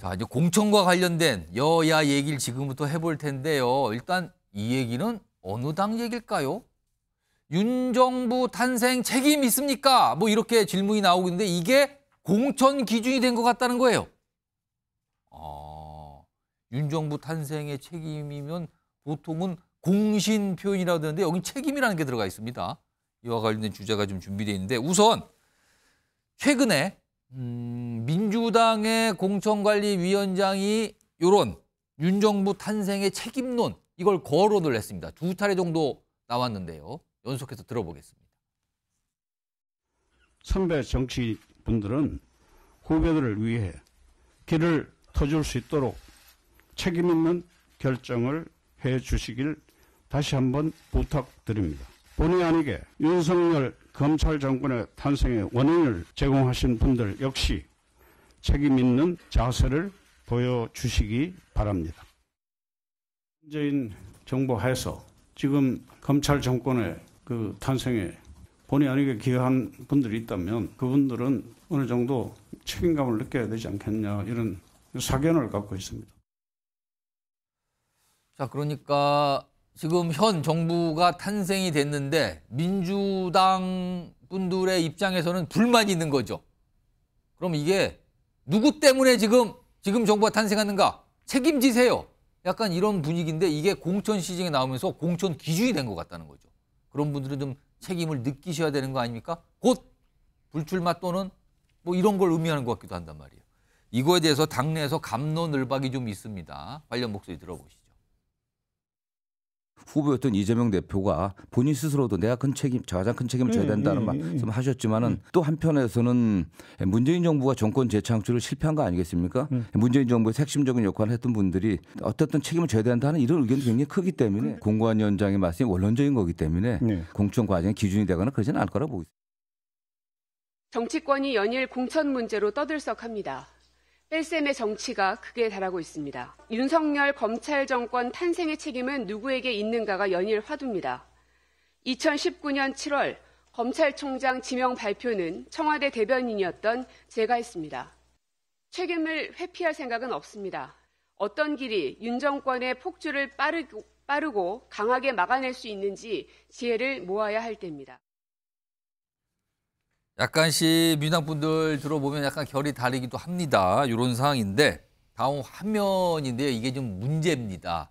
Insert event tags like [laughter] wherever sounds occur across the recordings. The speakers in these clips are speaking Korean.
자, 이제 공천과 관련된 여야 얘기를 지금부터 해볼 텐데요. 일단 이 얘기는 어느 당 얘기일까요? 윤정부 탄생 책임 있습니까? 뭐 이렇게 질문이 나오고 있는데 이게 공천 기준이 된 것 같다는 거예요. 아, 윤정부 탄생의 책임이면 보통은 공신 표현이라고 데 여기 책임이라는 게 들어가 있습니다. 이와 관련된 주제가 좀 준비되어 있는데 우선 최근에 음, 민주당의 공천관리위원장이 요런 윤정부 탄생의 책임론 이걸 거론을 했습니다. 두 차례 정도 나왔는데요. 연속해서 들어보겠습니다. 선배 정치분들은 후배들을 위해 길을 터줄 수 있도록 책임 있는 결정을 해 주시길 다시 한번 부탁드립니다. 본의 아니게 윤석열 검찰 정권의 탄생의 원인을 제공하신 분들 역시 책임 있는 자세를 보여주시기 바랍니다. 문재인 정부 하에서 지금 검찰 정권의 그 탄생에 본의 아니게 기여한 분들이 있다면 그분들은 어느 정도 책임감을 느껴야 되지 않겠냐 이런 사견을 갖고 있습니다. 자, 그러니까 지금 현 정부가 탄생이 됐는데 민주당 분들의 입장에서는 불만이 있는 거죠. 그럼 이게 누구 때문에 지금 지금 정부가 탄생하는가? 책임지세요. 약간 이런 분위기인데 이게 공천 시즌에 나오면서 공천 기준이 된 것 같다는 거죠. 그런 분들은 좀 책임을 느끼셔야 되는 거 아닙니까? 곧 불출마 또는 뭐 이런 걸 의미하는 것 같기도 한단 말이에요. 이거에 대해서 당내에서 감론을박이 좀 있습니다. 관련 목소리 들어보시죠. 후보였던 이재명 대표가 본인 스스로도 내가 큰 책임, 가장 큰 책임을 져야 음, 된다는 음, 말씀하셨지만은 음, 또 한편에서는 문재인 정부가 정권 재창출을 실패한 거 아니겠습니까? 문재인 정부의 핵심적인 역할을 했던 분들이 어떻든 책임을 져야 된다는 이런 의견이 굉장히 크기 때문에 그러니까. 공관 위원장의 말씀이 원론적인 거기 때문에 네. 공천 과정의 기준이 되거나 그러지는 않을 거라고 보고 있습니다. 정치권이 연일 공천 문제로 떠들썩합니다. 뺄셈의 정치가 극에 달하고 있습니다. 윤석열 검찰 정권 탄생의 책임은 누구에게 있는가가 연일 화두입니다. 2019년 7월 검찰총장 지명 발표는 청와대 대변인이었던 제가 했습니다. 책임을 회피할 생각은 없습니다. 어떤 길이 윤 정권의 폭주를 빠르고, 빠르고 강하게 막아낼 수 있는지 지혜를 모아야 할 때입니다. 약간씩 민주당분들 들어보면 약간 결이 다르기도 합니다. 이런 상황인데 다음 화면인데요. 이게 좀 문제입니다.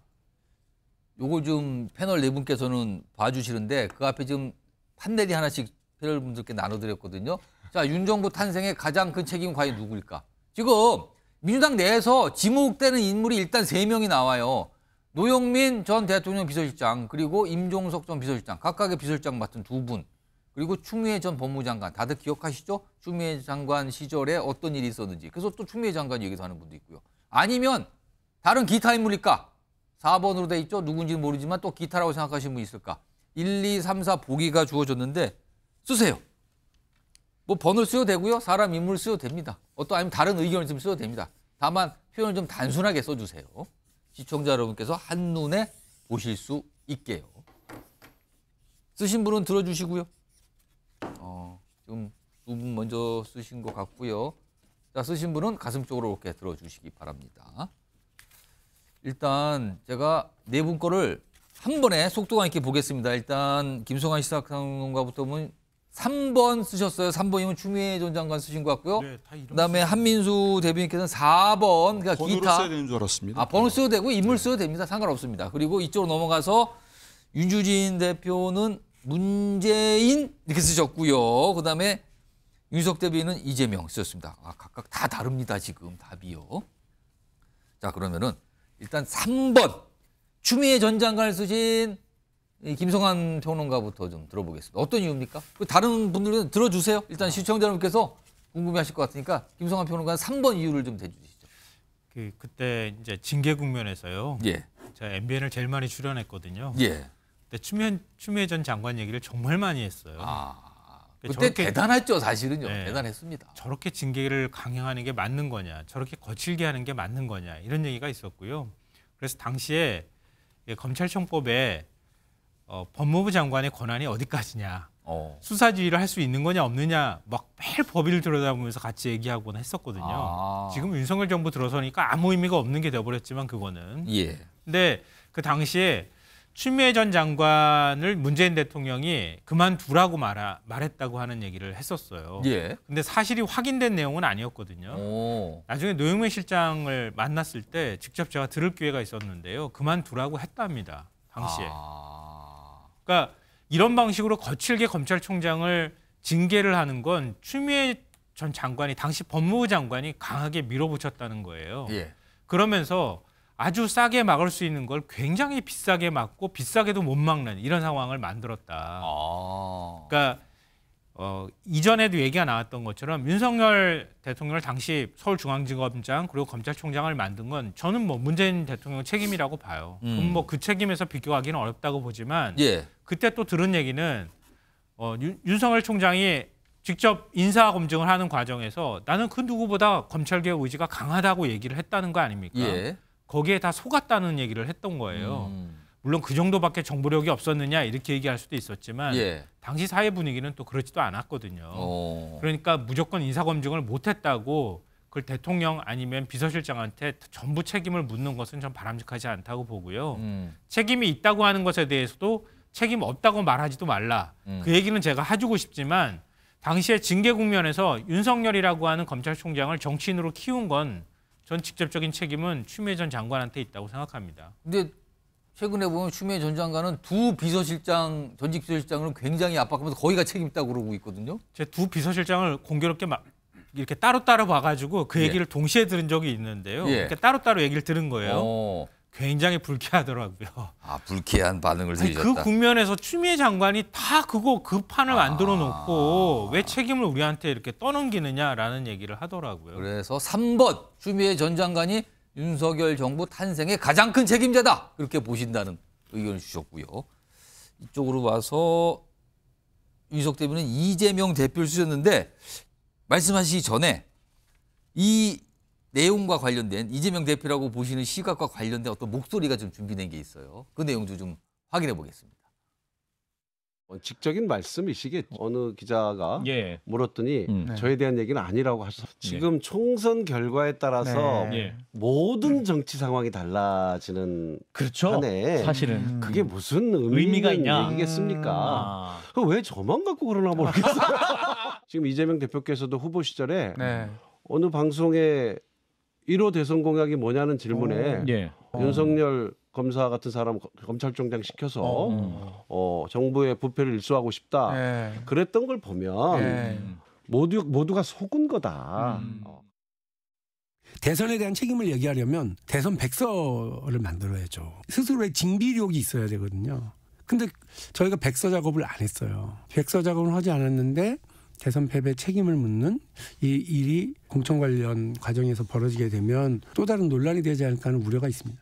요거 좀 패널 네 분께서는 봐주시는데 그 앞에 지금 판넬이 하나씩 패널 분들께 나눠드렸거든요. 자, 윤 정부 탄생의 가장 큰 책임 은 과연 누구일까? 지금 민주당 내에서 지목되는 인물이 일단 세명이 나와요. 노영민 전 대통령 비서실장 그리고 임종석 전 비서실장 각각의 비서실장 맡은 두 분. 그리고 추미애 전 법무장관 다들 기억하시죠? 추미애 장관 시절에 어떤 일이 있었는지. 그래서 또 추미애 장관 얘기도 하는 분도 있고요. 아니면 다른 기타 인물일까? 4번으로 돼 있죠. 누군지는 모르지만 또 기타라고 생각하시는 분 있을까? 1, 2, 3, 4 보기가 주어졌는데 쓰세요. 뭐 번호를 쓰셔도 되고요. 사람 인물 쓰셔도 됩니다. 어떤 아니면 다른 의견을 좀 쓰셔도 됩니다. 다만 표현을 좀 단순하게 써주세요. 시청자 여러분께서 한눈에 보실 수 있게요. 쓰신 분은 들어주시고요. 어, 좀 두 분 먼저 쓰신 것 같고요. 자, 쓰신 분은 가슴 쪽으로 이렇게 들어주시기 바랍니다. 일단 제가 네 분 거를 한 번에 속도감 있게 보겠습니다. 일단 김성환 시사평론가부터 보면 3번 쓰셨어요. 3번이면 추미애 전 장관 쓰신 것 같고요. 네, 그다음에 한민수 대변인께서는 4번 그러니까 번호로 기타 써야 되는 줄 알았습니다. 아, 번호 써도 되고 인물 네. 써도 됩니다. 상관없습니다. 그리고 이쪽으로 넘어가서 윤주진 대표는 문재인 이렇게 쓰셨고요. 그다음에 윤석 대비는 이재명 쓰셨습니다. 아, 각각 다 다릅니다. 지금 답이요. 자 그러면은 일단 3번 추미애 전 장관을 쓰신 김성환 평론가부터 좀 들어보겠습니다. 어떤 이유입니까? 그 다른 분들은 들어주세요. 일단 시청자 여러분께서 궁금해하실 것 같으니까 김성환 평론가 3번 이유를 좀 대주시죠. 그 그때 이제 징계 국면에서요. 예. 제가 MBN을 제일 많이 출연했거든요. 예. 근데 추미애, 추미애 전 장관 얘기를 정말 많이 했어요. 아, 그러니까 그때 저렇게, 대단했죠 사실은요. 네, 대단했습니다. 저렇게 징계를 강행하는 게 맞는 거냐, 저렇게 거칠게 하는 게 맞는 거냐 이런 얘기가 있었고요. 그래서 당시에 예, 검찰청법에 어, 법무부 장관의 권한이 어디까지냐, 어. 수사 지휘를 할 수 있는 거냐 없느냐 막 매일 법의를 들여다보면서 같이 얘기하곤 했었거든요. 아. 지금 윤석열 정부 들어서니까 아무 의미가 없는 게 돼버렸지만 그거는. 예. 근데 그 당시에 추미애 전 장관을 문재인 대통령이 그만두라고 말하, 말했다고 하는 얘기를 했었어요. 예. 근데 사실이 확인된 내용은 아니었거든요. 오. 나중에 노영래 실장을 만났을 때 직접 제가 들을 기회가 있었는데요. 그만두라고 했답니다. 당시에. 아. 그러니까 이런 방식으로 거칠게 검찰총장을 징계를 하는 건 추미애 전 장관이 당시 법무부 장관이 강하게 밀어붙였다는 거예요. 예. 그러면서 아주 싸게 막을 수 있는 걸 굉장히 비싸게 막고 비싸게도 못 막는 이런 상황을 만들었다. 아. 그러니까 어, 이전에도 얘기가 나왔던 것처럼 윤석열 대통령을 당시 서울중앙지검장 그리고 검찰총장을 만든 건 저는 뭐 문재인 대통령 책임이라고 봐요. 음. 그럼 뭐그 책임에서 비교하기는 어렵다고 보지만 예. 그때 또 들은 얘기는 어, 윤, 윤석열 총장이 직접 인사 검증을 하는 과정에서 나는 그 누구보다 검찰개혁 의지가 강하다고 얘기를 했다는 거 아닙니까? 예. 거기에 다 속았다는 얘기를 했던 거예요. 음. 물론 그 정도밖에 정보력이 없었느냐 이렇게 얘기할 수도 있었지만 예. 당시 사회 분위기는 또 그렇지도 않았거든요. 오. 어. 그러니까 무조건 인사 검증을 못했다고 그걸 대통령 아니면 비서실장한테 전부 책임을 묻는 것은 좀 바람직하지 않다고 보고요. 음. 책임이 있다고 하는 것에 대해서도 책임 없다고 말하지도 말라. 음. 그 얘기는 제가 해주고 싶지만 당시에 징계 국면에서 윤석열이라고 하는 검찰총장을 정치인으로 키운 건전 직접적인 책임은 추미애 전 장관한테 있다고 생각합니다. 근데 최근에 보면 추미애 전 장관은 두 비서실장 전직 비서실장을 굉장히 압박하면서 거기가 책임있다고 그러고 있거든요. 제 두 비서실장을 공교롭게 막 이렇게 따로따로 봐가지고 그 예. 얘기를 예. 동시에 들은 적이 있는데요. 예. 이렇게 따로따로 얘기를 들은 거예요. 어. 굉장히 불쾌하더라고요. 아 불쾌한 반응을 보셨다그 그 국면에서 추미애 장관이 다 그거 그 판을 아 만들어 놓고 왜 책임을 우리한테 이렇게 떠넘기느냐라는 얘기를 하더라고요. 그래서 3번 추미애 전 장관이 윤석열 정부 탄생의 가장 큰 책임자다 이렇게 보신다는 의견을 주셨고요. 이쪽으로 와서 윤석 대표는 이재명 대표를 쓰셨는데 말씀하시기 전에 이 내용과 관련된 이재명 대표라고 보시는 시각과 관련된 어떤 목소리가 좀 준비된 게 있어요. 그 내용도 좀 확인해 보겠습니다. 원칙적인 어, 말씀이시겠죠. 어. 어느 기자가 예. 물었더니 음. 네. 저에 대한 얘기는 아니라고 하셔서 네. 지금 예. 총선 결과에 따라서 네. 예. 모든 정치 상황이 달라지는 그렇죠. 한해 사실은 음. 그게 음. 무슨 의미 가 있냐 얘기겠습니까? 음. 아. 왜 저만 갖고 그러나 모르겠어요. [laughs] 지금 이재명 대표께서도 후보 시절에 네. 어느 방송에 1호 대선 공약이 뭐냐는 질문에 어, 예. 어. 윤석열 검사 같은 사람 검찰총장 시켜서 어, 어, 어 정부의 부패를 일소하고 싶다. 예. 그랬던 걸 보면 예. 모두 모두가 속은 거다. 음. 대선에 대한 책임을 얘기하려면 대선 백서를 만들어야죠. 스스로의 징비력이 있어야 되거든요. 근데 저희가 백서 작업을 안 했어요. 백서 작업을 하지 않았는데 대선 패배 책임을 묻는 이 일이 공천 관련 과정에서 벌어지게 되면 또 다른 논란이 되지 않을까 하는 우려가 있습니다.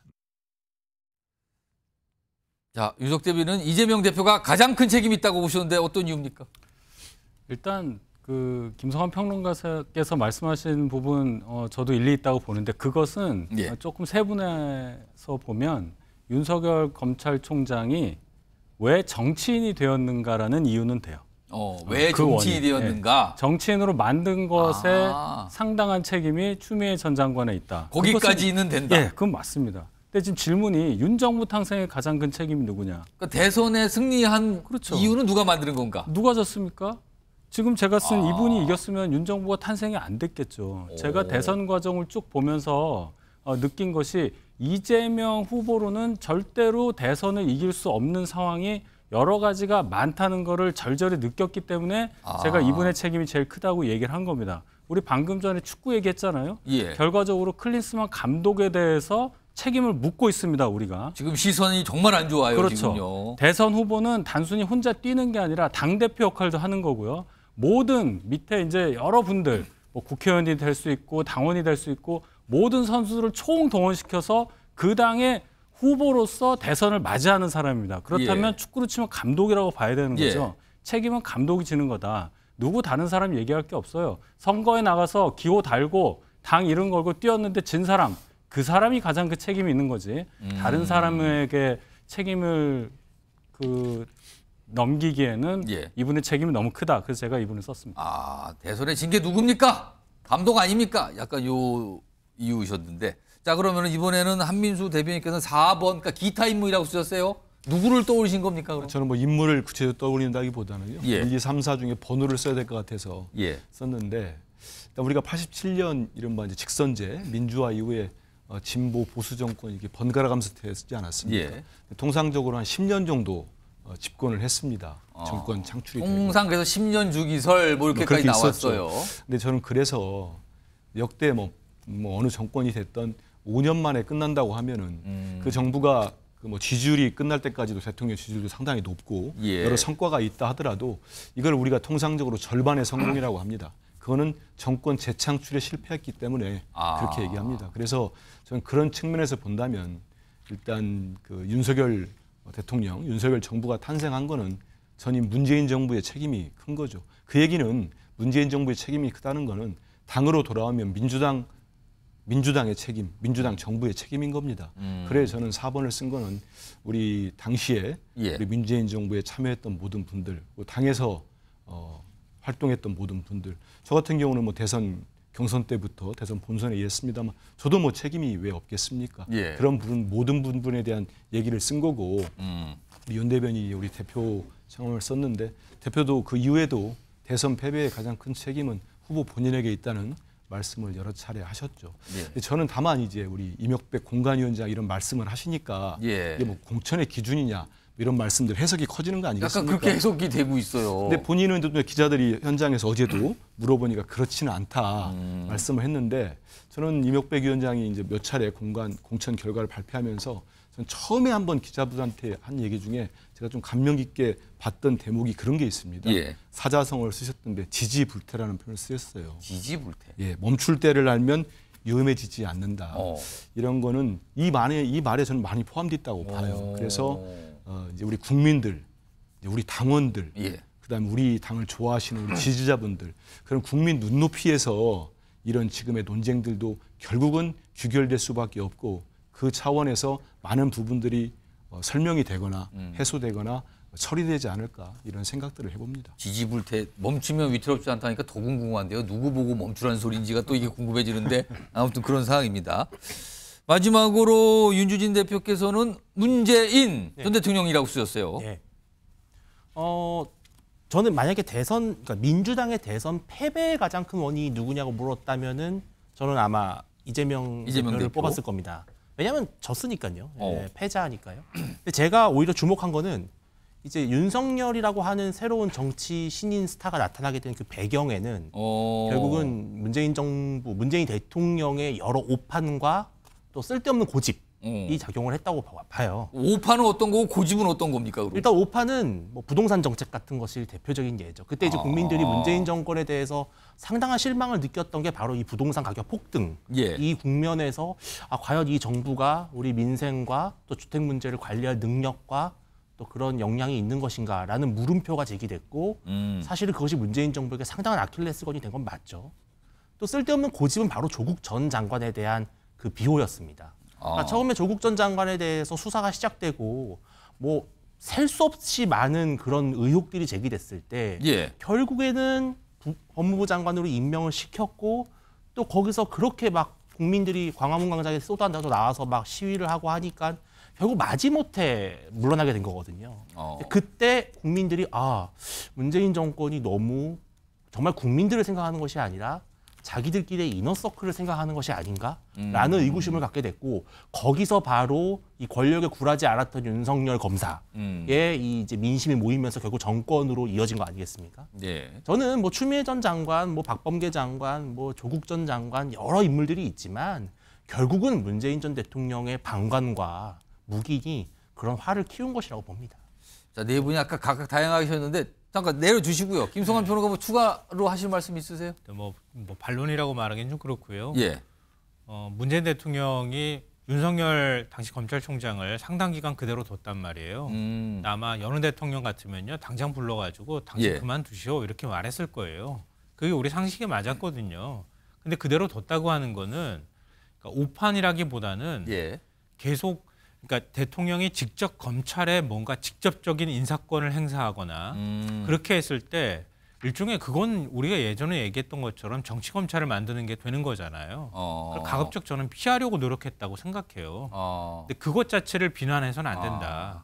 자, 유석 대비는 이재명 대표가 가장 큰 책임이 있다고 보시는데 어떤 이유입니까? 일단 그 김성환 평론가께서 말씀하신 부분 어, 저도 일리 있다고 보는데 그것은 예. 조금 세분해서 보면 윤석열 검찰총장이 왜 정치인이 되었는가라는 이유는 돼요. 어, 왜그 아, 정치인이었는가? 네. 예. 정치인으로 만든 것에 아. 상당한 책임이 추미애 전 장관에 있다. 거기까지는 된다. 예, 그건 맞습니다. 근데 지금 질문이 윤 정부 탄생의 가장 큰 책임이 누구냐? 그러니까 대선에 승리한 그렇죠. 이유는 누가 만드는 건가? 누가 졌습니까? 지금 제가 쓴 아. 이분이 이겼으면 윤 정부가 탄생이 안 됐겠죠. 오. 제가 대선 과정을 쭉 보면서 어, 느낀 것이 이재명 후보로는 절대로 대선을 이길 수 없는 상황이 여러 가지가 많다는 것을 절절히 느꼈기 때문에 아. 제가 이분의 책임이 제일 크다고 얘기를 한 겁니다. 우리 방금 전에 축구 얘기했잖아요. 예. 결과적으로 클린스만 감독에 대해서 책임을 묻고 있습니다, 우리가. 지금 시선이 정말 안 좋아요, 그렇죠. 지금요. 대선 후보는 단순히 혼자 뛰는 게 아니라 당대표 역할도 하는 거고요. 모든 밑에 이제 여러분들, 뭐 국회의원이 될 수 있고 당원이 될 수 있고 모든 선수들 총동원시켜서 그 당의 후보로서 대선을 맞이하는 사람입니다. 그렇다면 예. 축구로 치면 감독이라고 봐야 되는 예. 거죠. 예. 책임은 감독이 지는 거다. 누구 다른 사람 얘기할 게 없어요. 선거에 나가서 기호 달고 당 이름 걸고 뛰었는데 진 사람 그 사람이 가장 그 책임이 있는 거지. 음. 다른 사람에게 책임을 그 넘기기에는 예. 이분의 책임이 너무 크다. 그래서 제가 이분을 썼습니다. 아 대선에 진 게 누굽니까? 감독 아닙니까? 약간 요 이유셨는데 이자 그러면 이번에는 한민수 대변인께서 4번 그러니까 기타 인물이라고 쓰셨어요. 누구를 떠올리신 겁니까? 그럼? 저는 뭐 인물을 구체적으로 떠올린다기보다는요. 예. 1, 2, 3, 4 중에 번호를 써야 될 것 같아서 예. 썼는데 일단 우리가 87년 이른바 이제 직선제 민주화 이후에 어, 진보 보수 정권 이게 번갈아 가면서 되지 않았습니까? 예. 통상적으로 한 10년 정도 어, 집권을 했습니다. 아. 정권 창출이 통상 그래서 10년 주기설 뭐 이렇게까지 뭐 나왔어요. 있었죠. 근데 저는 그래서 역대 뭐, 뭐 어느 정권이 됐던 5년 만에 끝난다고 하면은 음. 그 정부가 그 뭐 지지율이 끝날 때까지도 대통령 지지율도 상당히 높고 예. 여러 성과가 있다 하더라도 이걸 우리가 통상적으로 절반의 성공이라고 합니다. 그거는 정권 재창출에 실패했기 때문에 아. 그렇게 얘기합니다. 그래서 저는 그런 측면에서 본다면 일단 그 윤석열 대통령, 윤석열 정부가 탄생한 거는 전임 문재인 정부의 책임이 큰 거죠. 그 얘기는 문재인 정부의 책임이 크다는 거는 당으로 돌아오면 민주당 민주당의 책임, 민주당 정부의 책임인 겁니다. 음. 그래 저는 4번을 쓴 거는 우리 당시에 예. 우리 민주인 정부에 참여했던 모든 분들, 그 당에서 어, 활동했던 모든 분들. 저 같은 경우는 뭐 대선 경선 때부터 대선 본선에 이했습니다만 저도 뭐 책임이 왜 없겠습니까? 예. 그런 분 모든 분분에 대한 얘기를 쓴 거고 음. 윤 대변이 우리 대표 상황을 썼는데 대표도 그 이후에도 대선 패배의 가장 큰 책임은 후보 본인에게 있다는 말씀을 여러 차례 하셨죠. 예. 저는 다만 이제 우리 임혁백 공간위원장 이런 말씀을 하시니까 예. 이게 뭐 공천의 기준이냐 뭐 이런 말씀들 해석이 커지는 거 아니겠습니까? 약간 그렇게 해석이 되고 있어요. 근데 본인은 또 기자들이 현장에서 어제도 물어보니까 그렇지는 않다 음. 말씀을 했는데 저는 임혁백 위원장이 이제 몇 차례 공간 공천 결과를 발표하면서 저는 처음에 한번 기자분한테 한 얘기 중에 제가 좀 감명 깊게 봤던 대목이 그런 게 있습니다. 예. 사자성어를 쓰셨던데 지지불태라는 표현을 쓰셨어요. 지지불태. 예, 멈출 때를 알면 위험해지지 않는다. 어. 이런 거는 이 말에 이 말에 저는 많이 포함됐다고 어. 봐요. 오. 그래서 어, 이제 우리 국민들, 이제 우리 당원들, 예. 그다음에 우리 당을 좋아하시는 우리 지지자분들 그런 국민 눈높이에서 이런 지금의 논쟁들도 결국은 규결될 수밖에 없고 그 차원에서 많은 부분들이 어, 설명이 되거나 음. 해소되거나 처리되지 않을까 이런 생각들을 해봅니다. 지지불태 멈추면 위태롭지 않다니까 더 궁금한데요. 누구 보고 멈추라는 소리인지가 또 이게 궁금해지는데 [laughs] 아무튼 그런 상황입니다. 마지막으로 윤주진 대표께서는 문재인 네. 전 대통령이라고 쓰셨어요. 네. 어, 저는 만약에 대선 그러니까 민주당의 대선 패배의 가장 큰 원인이 누구냐고 물었다면 저는 아마 이재명, 이재명 대표를 대표? 뽑았을 겁니다. 왜냐하면 졌으니까요. 예, 어. 예, 패자니까요. 근데 제가 오히려 주목한 거는 이제 윤석열이라고 하는 새로운 정치 신인 스타가 나타나게 된 그 배경에는 어. 결국은 문재인 정부, 문재인 대통령의 여러 오판과 또 쓸데없는 고집 어. 이 작용을 했다고 봐요. 오파는 어떤 거고 고집은 어떤 겁니까? 그럼? 일단 오파는 뭐 부동산 정책 같은 것이 대표적인 예죠. 그때 이제 아. 국민들이 아. 문재인 정권에 대해서 상당한 실망을 느꼈던 게 바로 이 부동산 가격 폭등. 예. 이 국면에서 아, 과연 이 정부가 우리 민생과 또 주택 문제를 관리할 능력과 또 그런 역량이 있는 것인가라는 물음표가 제기됐고 음. 사실 은 그것이 문재인 정부에게 상당한 아킬레스건이 된 건 맞죠. 또 쓸데없는 고집은 바로 조국 전 장관에 대한 그 비호였습니다. 그러니까 아. 처음에 조국 전 장관에 대해서 수사가 시작되고 뭐 셀 수 없이 많은 그런 의혹들이 제기됐을 때 예. 결국에는 부, 법무부 장관으로 임명을 시켰고 또 거기서 그렇게 막 국민들이 광화문 광장에 쏟아져 나와서 막 시위를 하고 하니까 결국 마지못해 물러나게 된 거거든요. 어. 그때 국민들이 아 문재인 정권이 너무 정말 국민들을 생각하는 것이 아니라 자기들끼리의 이너서클을 생각하는 것이 아닌가라는 음. 의구심을 갖게 됐고 거기서 바로 이 권력에 굴하지 않았던 윤석열 검사의 음. 이 이제 민심이 모이면서 결국 정권으로 이어진 거 아니겠습니까? 예. 저는 뭐 추미애 전 장관, 뭐 박범계 장관, 뭐 조국 전 장관 여러 인물들이 있지만 결국은 문재인 전 대통령의 방관과 무기니 그런 화를 키운 것이라고 봅니다. 자, 네 분이 아까 각각 다양하셨는데 게하 잠깐 내려주시고요. 김성환 네. 변호가 뭐 추가로 하실 말씀 있으세요? 네, 뭐, 뭐 반론이라고 말하기는 좀 그렇고요. 예. 어, 문재인 대통령이 윤석열 당시 검찰총장을 상당 기간 그대로 뒀단 말이에요. 음. 아마 여느 대통령 같으면요. 당장 불러가지고 당신 예. 그만두시오 이렇게 말했을 거예요. 그게 우리 상식에 맞았거든요. 근데 그대로 뒀다고 하는 거는 그러니까 오판이라기보다는 예. 계속 그러니까 대통령이 직접 검찰에 뭔가 직접적인 인사권을 행사하거나 음. 그렇게 했을 때 일종의 그건 우리가 예전에 얘기했던 것처럼 정치 검찰을 만드는 게 되는 거잖아요. 어. 가급적 저는 피하려고 노력했다고 생각해요. 어. 근데 그것 자체를 비난해서는 안 된다. 아.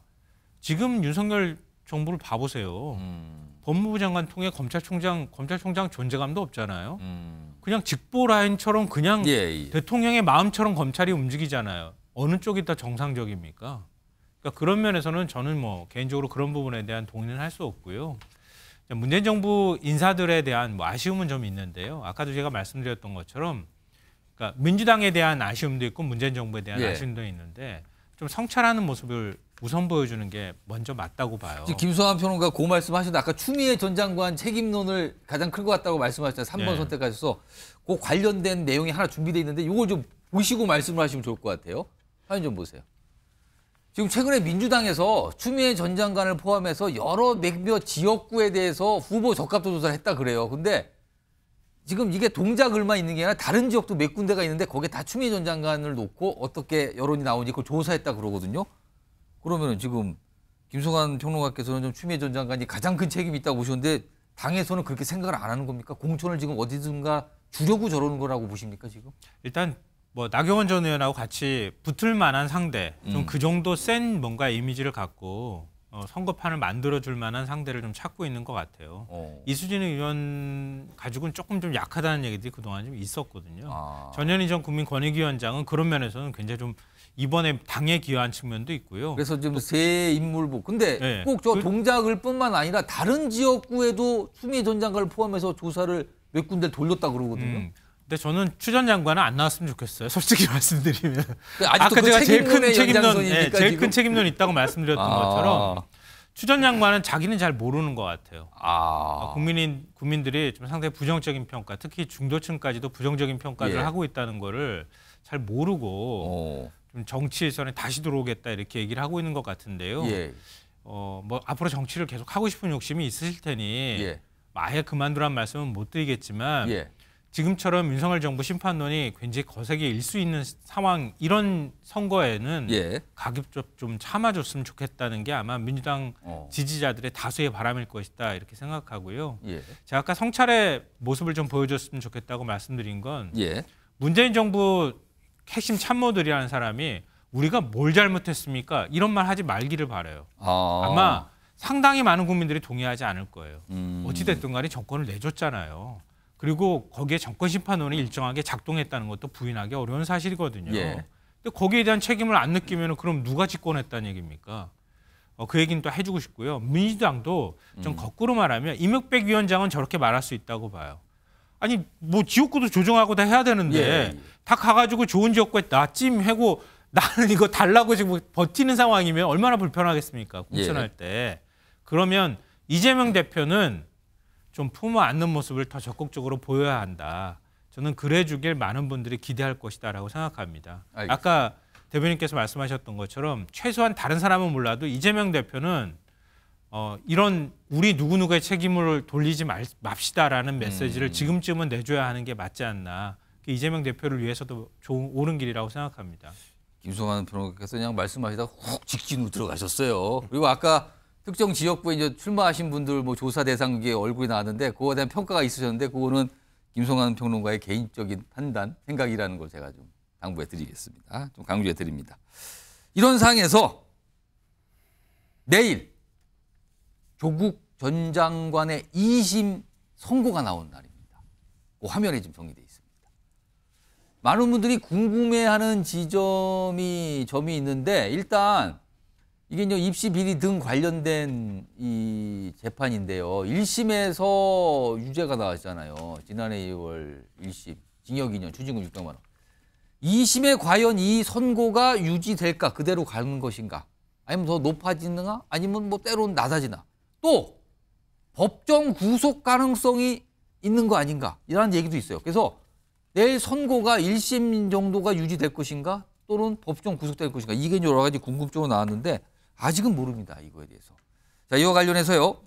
지금 윤석열 정부를 봐보세요. 음. 법무부 장관 통해 검찰총장 검찰총장 존재감도 없잖아요. 음. 그냥 직보 라인처럼 그냥 예, 예. 대통령의 마음처럼 검찰이 움직이잖아요. 어느 쪽이 더 정상적입니까? 그러니까 그런 면에서는 저는 뭐 개인적으로 그런 부분에 대한 동의는 할 수 없고요. 문재인 정부 인사들에 대한 뭐 아쉬움은 좀 있는데요. 아까도 제가 말씀드렸던 것처럼 그러니까 민주당에 대한 아쉬움도 있고 문재인 정부에 대한 예. 아쉬움도 있는데 좀 성찰하는 모습을 우선 보여주는 게 먼저 맞다고 봐요. 김수환 평론가 고 말씀하셨는데 아까 추미애 전 장관 책임론을 가장 큰 것 같다고 말씀하셨잖아요. 3번 예. 선택하셔서 그 관련된 내용이 하나 준비되어 있는데 이걸 좀 보시고 말씀을 하시면 좋을 것 같아요. 사연 좀 보세요. 지금 최근에 민주당에서 추미애 전 장관을 포함해서 여러 몇몇 지역구에 대해서 후보 적합도 조사를 했다 그래요. 근데 지금 이게 동작을만 있는 게 아니라 다른 지역도 몇 군데가 있는데 거기에 다 추미애 전 장관을 놓고 어떻게 여론이 나오는지 그걸 조사했다 그러거든요. 그러면 지금 김성환 평론가께서는 좀 추미애 전 장관이 가장 큰 책임이 있다고 보셨는데 당에서는 그렇게 생각을 안 하는 겁니까? 공천을 지금 어디든가 주려고 저러는 거라고 보십니까 지금? 일단 뭐 나경원 전 의원하고 같이 붙을 만한 상대 좀그 음. 그 정도 센 뭔가 이미지를 갖고 어, 선거판을 만들어줄 만한 상대를 좀 찾고 있는 것 같아요. 오. 어. 이수진 의원 가지고는 조금 좀 약하다는 얘기들이 그동안 좀 있었거든요. 아. 전현희 전 국민권익위원장은 그런 면에서는 굉장히 좀 이번에 당에 기여한 측면도 있고요. 그래서 지금 세인물부 근데 네. 꼭저 그... 동작을 뿐만 아니라 다른 지역구에도 추미애 전 장관을 포함해서 조사를 몇 군데 돌렸다 그러거든요. 음. 근데 저는 추전 장관은 안 나왔으면 좋겠어요. 솔직히 [laughs] 말씀드리면 그 아까 그 제가 제일 큰 책임론, 네, 제일 큰 책임론 있다고 말씀드렸던 아. 것처럼 추전 장관은 자기는 잘 모르는 것 같아요. 아. 어, 국민인 국민들이 좀 상당히 부정적인 평가, 특히 중도층까지도 부정적인 평가를 예. 하고 있다는 거를 잘 모르고 어. 좀 정치에서는 다시 들어오겠다 이렇게 얘기를 하고 있는 것 같은데요. 예. 어뭐 앞으로 정치를 계속 하고 싶은 욕심이 있으실 테니 예. 아예 그만두란 말씀은 못 드리겠지만. 예. 지금처럼 윤석열 정부 심판론이 굉장히 거세게 일 수 있는 상황 이런 선거에는 예. 가급적 좀 참아줬으면 좋겠다는 게 아마 민주당 어. 지지자들의 다수의 바람일 것이다 이렇게 생각하고요. 예. 제가 아까 성찰의 모습을 좀 보여줬으면 좋겠다고 말씀드린 건 예. 문재인 정부 핵심 참모들이라는 사람이 우리가 뭘 잘못했습니까? 이런 말 하지 말기를 바래요. 아. 마 상당히 많은 국민들이 동의하지 않을 거예요. 음. 어찌됐든 간에 정권을 내줬잖아요. 그리고 거기에 정권 심판원이 일정하게 작동했다는 것도 부인하기 어려운 사실이거든요. 예. 근데 거기에 대한 책임을 안 느끼면 그럼 누가 집권했다는 얘기입니까? 어, 그 얘기는 또 해주고 싶고요. 민주당도 좀 음. 거꾸로 말하면 이명백 위원장은 저렇게 말할 수 있다고 봐요. 아니 뭐 지역구도 조정하고 다 해야 되는데 예, 예. 다 가가지고 좋은 지역구에 나찜 해고 나는 이거 달라고 지금 버티는 상황이면 얼마나 불편하겠습니까 공천할 예. 때 그러면 이재명 대표는 좀 품어 안는 모습을 더 적극적으로 보여야 한다. 저는 그래 주길 많은 분들이 기대할 것이다라고 생각합니다. 알겠습니다. 아까 대변인께서 말씀하셨던 것처럼 최소한 다른 사람은 몰라도 이재명 대표는 어, 이런 우리 누구누구의 책임을 돌리지 말, 맙시다라는 메시지를 음. 지금쯤은 내줘야 하는 게 맞지 않나. 이재명 대표를 위해서도 좋은 옳은 길이라고 생각합니다. 김성환 변호사께서 그냥 말씀하시다 훅 직진으로 들어가셨어요. 그리고 아까 특정 지역구에 이제 출마하신 분들 뭐 조사 대상 에 얼굴이 나왔는데 그거에 대한 평가가 있으셨는데 그거는 김성환 평론가의 개인적인 판단, 생각이라는 걸 제가 좀 당부해 드리겠습니다. 좀 강조해 드립니다. 이런 상황에서 내일 조국 전 장관의 2심 선고가 나온 날입니다. 그 화면에 지금 정리돼 있습니다. 많은 분들이 궁금해하는 지점이 점이 있는데 일단 이게 이제 입시 비리 등 관련된 이 재판인데요. 1심에서 유죄가 나왔잖아요. 지난해 2월 1심 징역 2년, 추징금 600만 원. 2심에 과연 이 선고가 유지될까? 그대로 가는 것인가? 아니면 더 높아지는가? 아니면 뭐 때로는 낮아지나? 또 법정 구속 가능성이 있는 거 아닌가? 이런 얘기도 있어요. 그래서 내일 선고가 1심 정도가 유지될 것인가? 또는 법정 구속될 것인가? 이게 여러 가지 궁금증으로 나왔는데 아직은 모릅니다. 이거에 대해서. 자, 이와 관련해서요.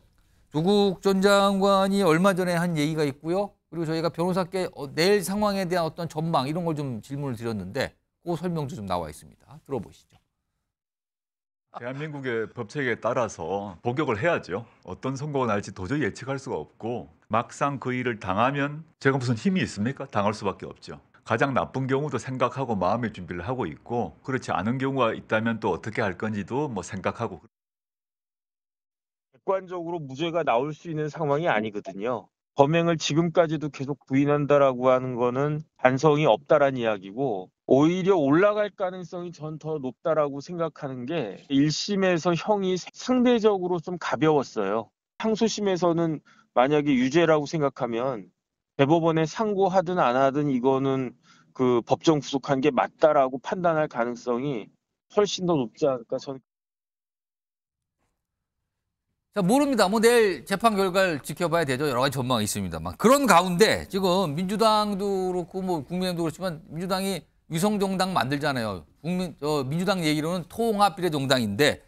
조국 전 장관이 얼마 전에 한 얘기가 있고요. 그리고 저희가 변호사께 어, 내일 상황에 대한 어떤 전망 이런 걸 좀 질문을 드렸는데 그 설명도 좀 나와 있습니다. 들어보시죠. 대한민국의 법체계에 따라서 복역을 해야죠. 어떤 선거가 날지 도저히 예측할 수가 없고 막상 그 일을 당하면 제가 무슨 힘이 있습니까? 당할 수밖에 없죠. 가장 나쁜 경우도 생각하고 마음의 준비를 하고 있고 그렇지 않은 경우가 있다면 또 어떻게 할 건지도 뭐 생각하고 객관적으로 무죄가 나올 수 있는 상황이 아니거든요. 범행을 지금까지도 계속 부인한다라고 하는 거는 반성이 없다는 이야기고 오히려 올라갈 가능성이 전 더 높다라고 생각하는 게 1심에서 형이 상대적으로 좀 가벼웠어요. 항소심에서는 만약에 유죄라고 생각하면 대법원에 상고하든 안 하든 이거는 그 법정 구속한 게 맞다라고 판단할 가능성이 훨씬 더 높지 않을까 저는. 자, 모릅니다. 뭐 내일 재판 결과를 지켜봐야 되죠. 여러 가지 전망이 있습니다만 그런 가운데 지금 민주당도 그렇고 뭐 국민의힘도 그렇지만 민주당이 위성정당 만들잖아요. 국민 저 민주당 얘기로는 통합 비례정당인데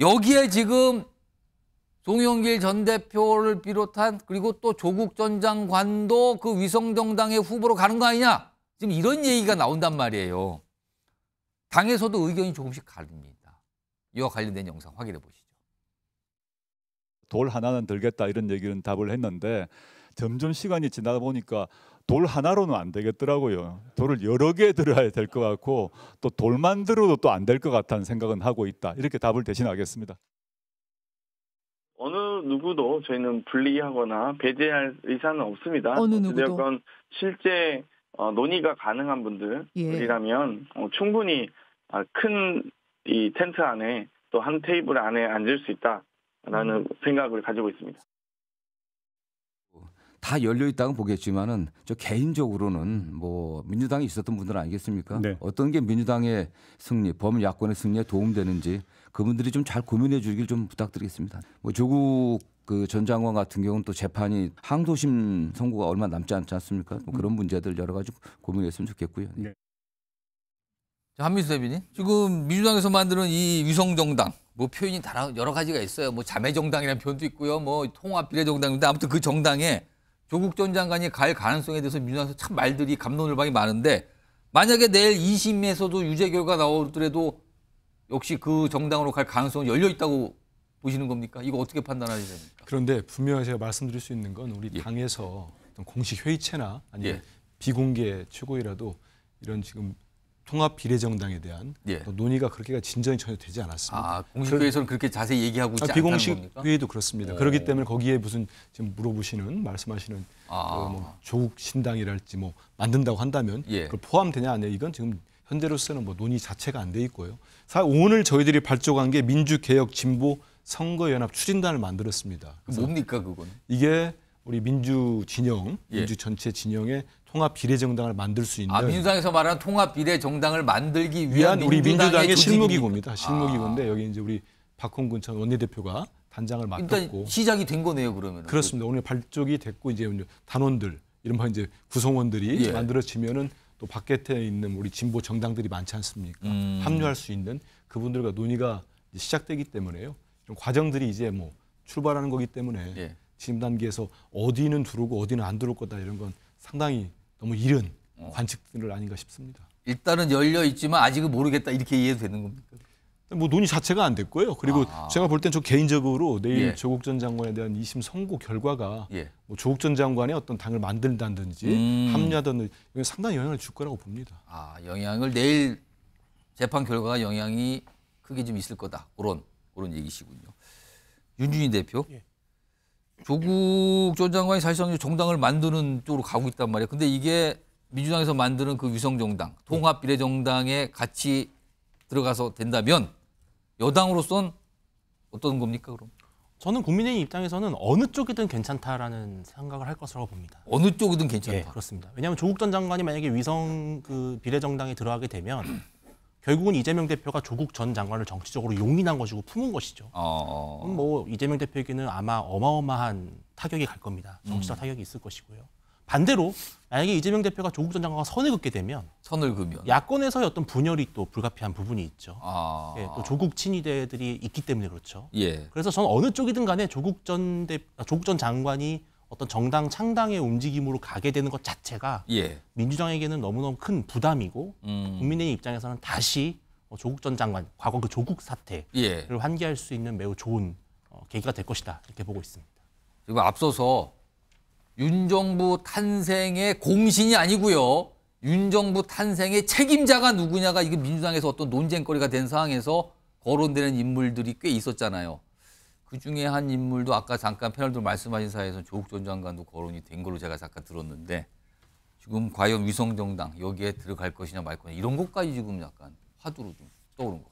여기에 지금 송영길 전 대표를 비롯한 그리고 또 조국 전 장관도 그 위성정당의 후보로 가는 거 아니냐 지금 이런 얘기가 나온단 말이에요. 당에서도 의견이 조금씩 갈립니다. 이와 관련된 영상 확인해 보시죠. 돌 하나는 들겠다 이런 얘기는 답을 했는데 점점 시간이 지나다 보니까 돌 하나로는 안 되겠더라고요. 돌을 여러 개 들어야 될 것 같고 또 돌만 들어도 또 안 될 것 같다는 생각은 하고 있다. 이렇게 답을 대신하겠습니다. 누구도 저희는 분리하거나 배제할 의사는 없습니다. 어느 누구도. 건 실제 어, 논의가 가능한 분들이라면 예. 어, 충분히 아, 큰이 텐트 안에 또 한 테이블 안에 앉을 수 있다라는 음. 생각을 가지고 있습니다. 다 열려 있다고 보겠지만은 저 개인적으로는 뭐민주당이 있었던 분들 아니겠습니까? 네. 어떤 게 민주당의 승리, 범야권의 승리에 도움되는지 그분들이 좀 잘 고민해 주길 좀 부탁드리겠습니다. 뭐 조국 그 전 장관 같은 경우는 또 재판이 항소심 선고가 얼마 남지 않지 않습니까? 뭐 그런 문제들 여러 가지 고민했으면 좋겠고요. 예. 네. 한민수 대변인 지금 민주당에서 만드는 이 위성정당 뭐 표현이 다 여러 가지가 있어요. 뭐 자매정당이라는 표현도 있고요. 뭐 통합비례정당인데 아무튼 그 정당에 조국 전 장관이 갈 가능성에 대해서 민주당에서 참 말들이 감론을박이 많은데 만약에 내일 2심에서도 유죄 결과 나오더라도 역시 그 정당으로 갈 가능성은 열려 있다고 보시는 겁니까? 이거 어떻게 판단하셔야 됩니까? 그런데 분명히 제가 말씀드릴 수 있는 건 우리 예. 당에서 공식 회의체나 아니면 예. 비공개 최고위라도 이런 지금 통합 비례정당에 대한 예. 논의가 그렇게 진전이 전혀 되지 않았습니다. 아, 공식회에서는 그렇게 자세히 얘기하고 있지 아, 비공식회의도 그렇습니다. 오. 그렇기 때문에 거기에 무슨 지금 물어보시는 말씀하시는 아. 그 뭐 조국 신당이랄지 뭐 만든다고 한다면 예. 그 포함되냐 안해 이건 지금 현재로서는 뭐 논의 자체가 안 돼 있고요. 오늘 저희들이 발족한 게 민주개혁 진보 선거연합 추진단을 만들었습니다. 그 뭡니까 그건? 이게 우리 민주 진영, 예. 민주 전체 진영의 통합 비례 정당을 만들 수 있는 아, 민주당에서 말하는 통합 비례 정당을 만들기 위한, 위한 우리 민주당의, 실무기구입니다. 아. 실무기구인데 아. 여기 이제 우리 박홍근 전 원내대표가 단장을 맡았고 일단 시작이 된 거네요, 그러면. 그렇습니다. 오늘 발족이 됐고 이제 단원들, 이른바 이제 구성원들이 예. 만들어지면은 또바에 있는 우리 진보 정당들이 많지 않습니까? 음. 합류할 수 있는 그분들과 논의가 시작되기 때문에요. 이 과정들이 이제 뭐 출발하는 거기 때문에 예. 진단기에서 어디는 두르고 어디는 안 두를 거다 이런 건 상당히 너무 이른 어. 관측들 아닌가 싶습니다. 일단은 열려 있지만 아직은 모르겠다 이렇게 이해도 되는 겁니까? 뭐 논의 자체가 안 됐고요. 그리고 아. 제가 볼땐저 개인적으로 내일 예. 조국 전 장관에 대한 2심 선고 결과가 예. 뭐 조국 전 장관의 어떤 당을 만든다든지 음. 합리하든지 상당히 영향을 줄 거라고 봅니다. 아 영향을 내일 재판 결과가 영향이 크게 좀 있을 거다. 그런 그런 얘기시군요. 윤준희 대표. 예. 조국 전 장관이 사실상 정당을 만드는 쪽으로 가고 있단 말이에요. 근데 이게 민주당에서 만드는 그 위성정당, 통합비례정당에 같이 들어가서 된다면 여당으로선 어떤 겁니까 그럼? 저는 국민의힘 입장에서는 어느 쪽이든 괜찮다라는 생각을 할것이라 봅니다. 어느 쪽이든 괜찮다. 예, 그렇습니다. 왜냐하면 조국 전 장관이 만약에 위성 그 비례정당에 들어가게 되면 결국은 이재명 대표가 조국 전 장관을 정치적으로 용인한 것이고 품은 것이죠. 어... 어. 뭐 이재명 대표에게는 아마 어마어마한 타격이 갈 겁니다. 정치적 음. 타격이 있을 것이고요. 반대로 만약에 이재명 대표가 조국 전 장관과 선을 긋게 되면 선을 그면 야권에서의 어떤 분열이 또 불가피한 부분이 있죠. 아... 예, 또 조국 친위대들이 있기 때문에 그렇죠. 예. 그래서 저는 어느 쪽이든 간에 조국 전 대, 아, 조국 전 장관이 어떤 정당 창당의 움직임으로 가게 되는 것 자체가 예. 민주당에게는 너무너무 큰 부담이고 음. 국민의 입장에서는 다시 뭐 조국 전 장관 과거 그 조국 사태를 예. 환기할 수 있는 매우 좋은 어, 계기가 될 것이다 이렇게 보고 있습니다. 그리고 앞서서 윤 정부 탄생의 공신이 아니고요. 윤 정부 탄생의 책임자가 누구냐가 이게 민주당에서 어떤 논쟁거리가 된 상황에서 거론되는 인물들이 꽤 있었잖아요. 그 중에 한 인물도 아까 잠깐 패널들 말씀하신 사이에서 조국 전 장관도 거론이 된 걸로 제가 잠깐 들었는데 지금 과연 위성정당 여기에 들어갈 것이냐 말 것이냐 이런 것까지 지금 약간 화두로 좀 떠오른 것 같아요.